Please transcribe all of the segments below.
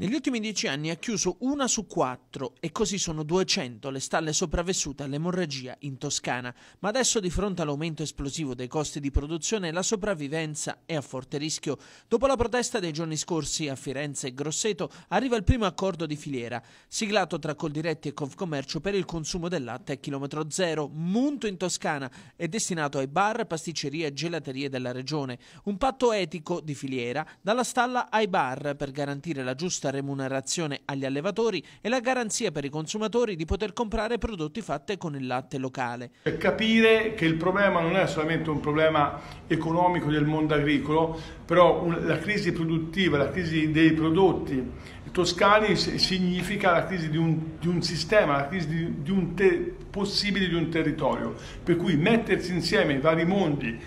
Negli ultimi dieci anni ha chiuso una su quattro e così sono 200 le stalle sopravvissute all'emorragia in Toscana, ma adesso di fronte all'aumento esplosivo dei costi di produzione la sopravvivenza è a forte rischio. Dopo la protesta dei giorni scorsi a Firenze e Grosseto arriva il primo accordo di filiera, siglato tra Coldiretti e Confcommercio per il consumo del latte a chilometro zero, munto in Toscana e destinato ai bar, pasticcerie e gelaterie della regione. Un patto etico di filiera dalla stalla ai bar per garantire la giusta giusta remunerazione agli allevatori e la garanzia per i consumatori di poter comprare prodotti fatti con il latte locale. Capire che il problema non è solamente un problema economico del mondo agricolo, però la crisi produttiva, la crisi dei prodotti toscani significa la crisi di un, di un sistema, la crisi di, di un te, possibile di un territorio, per cui mettersi insieme i vari mondi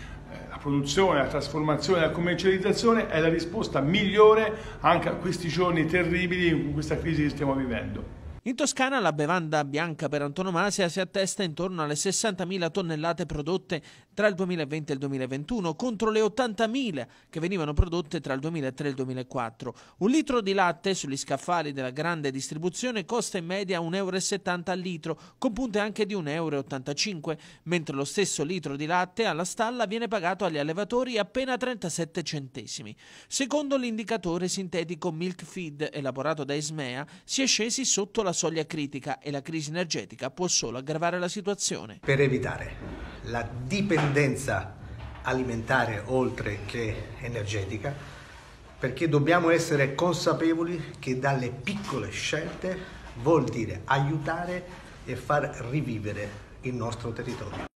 produzione, la trasformazione, la commercializzazione è la risposta migliore anche a questi giorni terribili in questa crisi che stiamo vivendo. In Toscana la bevanda bianca per antonomasia si attesta intorno alle 60.000 tonnellate prodotte tra il 2020 e il 2021 contro le 80.000 che venivano prodotte tra il 2003 e il 2004. Un litro di latte sugli scaffali della grande distribuzione costa in media 1,70 euro al litro, con punte anche di 1,85 euro, mentre lo stesso litro di latte alla stalla viene pagato agli allevatori appena 37 centesimi. Secondo l'indicatore sintetico Milk Feed elaborato da Ismea, si è scesi sotto la la soglia critica e la crisi energetica può solo aggravare la situazione. Per evitare la dipendenza alimentare oltre che energetica, perché dobbiamo essere consapevoli che dalle piccole scelte vuol dire aiutare e far rivivere il nostro territorio.